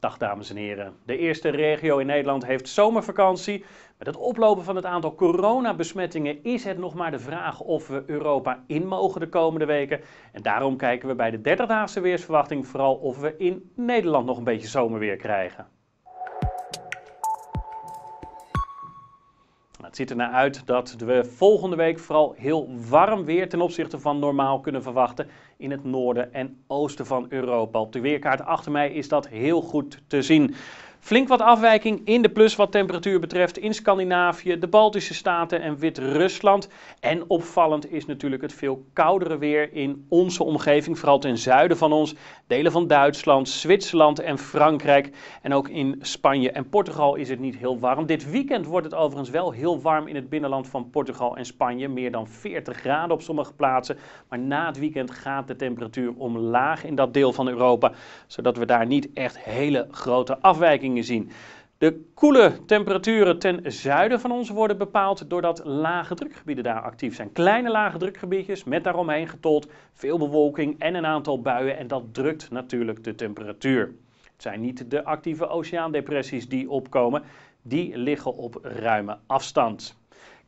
Dag dames en heren. De eerste regio in Nederland heeft zomervakantie. Met het oplopen van het aantal coronabesmettingen is het nog maar de vraag of we Europa in mogen de komende weken. En daarom kijken we bij de 30-daagse weersverwachting vooral of we in Nederland nog een beetje zomerweer krijgen. het ziet ernaar uit dat we volgende week vooral heel warm weer ten opzichte van normaal kunnen verwachten in het noorden en oosten van Europa. Op de weerkaart achter mij is dat heel goed te zien. Flink wat afwijking in de plus wat temperatuur betreft in Scandinavië, de Baltische Staten en Wit-Rusland. En opvallend is natuurlijk het veel koudere weer in onze omgeving, vooral ten zuiden van ons. Delen van Duitsland, Zwitserland en Frankrijk. En ook in Spanje en Portugal is het niet heel warm. Dit weekend wordt het overigens wel heel warm in het binnenland van Portugal en Spanje. Meer dan 40 graden op sommige plaatsen. Maar na het weekend gaat de temperatuur omlaag in dat deel van Europa, zodat we daar niet echt hele grote afwijkingen zien. De koele temperaturen ten zuiden van ons worden bepaald doordat lage drukgebieden daar actief zijn. Kleine lage drukgebiedjes met daaromheen getold veel bewolking en een aantal buien en dat drukt natuurlijk de temperatuur. Het zijn niet de actieve oceaandepressies die opkomen, die liggen op ruime afstand.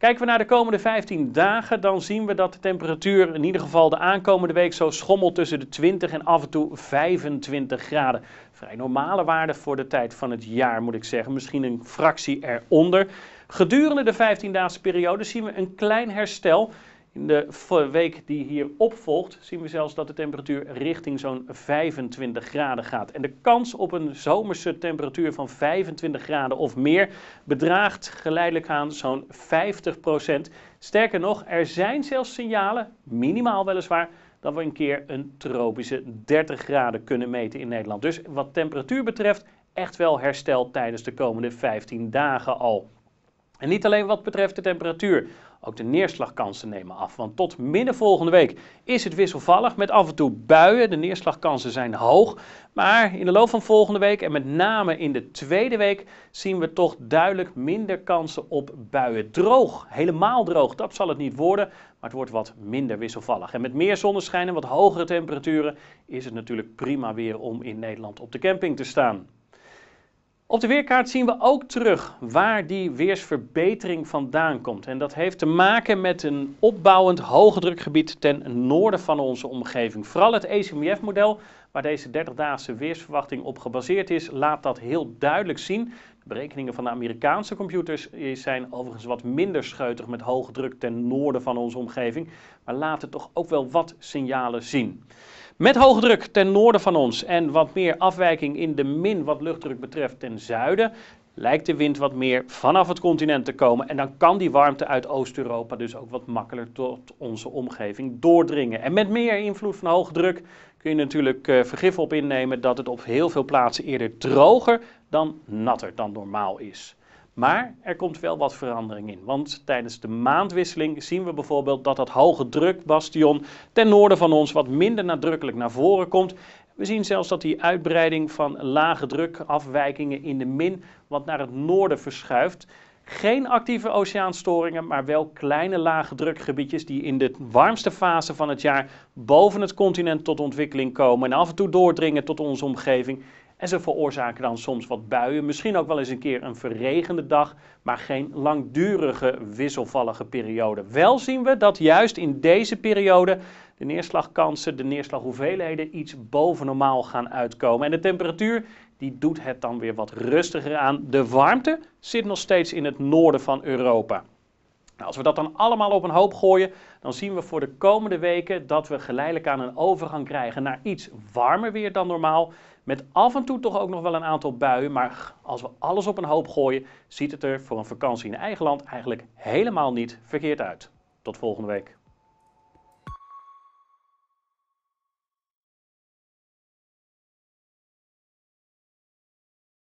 Kijken we naar de komende 15 dagen, dan zien we dat de temperatuur in ieder geval de aankomende week zo schommelt tussen de 20 en af en toe 25 graden. Vrij normale waarde voor de tijd van het jaar moet ik zeggen, misschien een fractie eronder. Gedurende de 15-daagse periode zien we een klein herstel. In de week die hier opvolgt zien we zelfs dat de temperatuur richting zo'n 25 graden gaat. En de kans op een zomerse temperatuur van 25 graden of meer bedraagt geleidelijk aan zo'n 50 Sterker nog, er zijn zelfs signalen, minimaal weliswaar, dat we een keer een tropische 30 graden kunnen meten in Nederland. Dus wat temperatuur betreft echt wel herstel tijdens de komende 15 dagen al. En niet alleen wat betreft de temperatuur. Ook de neerslagkansen nemen af, want tot midden volgende week is het wisselvallig met af en toe buien. De neerslagkansen zijn hoog, maar in de loop van volgende week en met name in de tweede week zien we toch duidelijk minder kansen op buien. Droog, helemaal droog, dat zal het niet worden, maar het wordt wat minder wisselvallig. En met meer zonneschijn en wat hogere temperaturen is het natuurlijk prima weer om in Nederland op de camping te staan. Op de weerkaart zien we ook terug waar die weersverbetering vandaan komt. En dat heeft te maken met een opbouwend hoge drukgebied ten noorden van onze omgeving. Vooral het ecmwf model waar deze 30-daagse weersverwachting op gebaseerd is, laat dat heel duidelijk zien. De berekeningen van de Amerikaanse computers zijn overigens wat minder scheutig met hoge druk ten noorden van onze omgeving, maar laten toch ook wel wat signalen zien. Met hoge druk ten noorden van ons en wat meer afwijking in de min wat luchtdruk betreft ten zuiden, lijkt de wind wat meer vanaf het continent te komen. En dan kan die warmte uit Oost-Europa dus ook wat makkelijker tot onze omgeving doordringen. En met meer invloed van hoge druk kun je natuurlijk eh, vergif op innemen dat het op heel veel plaatsen eerder droger dan natter dan normaal is. Maar er komt wel wat verandering in, want tijdens de maandwisseling zien we bijvoorbeeld dat dat hoge drukbastion ten noorden van ons wat minder nadrukkelijk naar voren komt we zien zelfs dat die uitbreiding van lage drukafwijkingen in de min wat naar het noorden verschuift. Geen actieve oceaanstoringen, maar wel kleine lage drukgebiedjes die in de warmste fase van het jaar boven het continent tot ontwikkeling komen en af en toe doordringen tot onze omgeving. En ze veroorzaken dan soms wat buien, misschien ook wel eens een keer een verregende dag, maar geen langdurige wisselvallige periode. Wel zien we dat juist in deze periode de neerslagkansen, de neerslaghoeveelheden iets boven normaal gaan uitkomen. En de temperatuur die doet het dan weer wat rustiger aan. De warmte zit nog steeds in het noorden van Europa. Nou, als we dat dan allemaal op een hoop gooien, dan zien we voor de komende weken dat we geleidelijk aan een overgang krijgen naar iets warmer weer dan normaal. Met af en toe toch ook nog wel een aantal buien, maar als we alles op een hoop gooien, ziet het er voor een vakantie in eigen land eigenlijk helemaal niet verkeerd uit. Tot volgende week.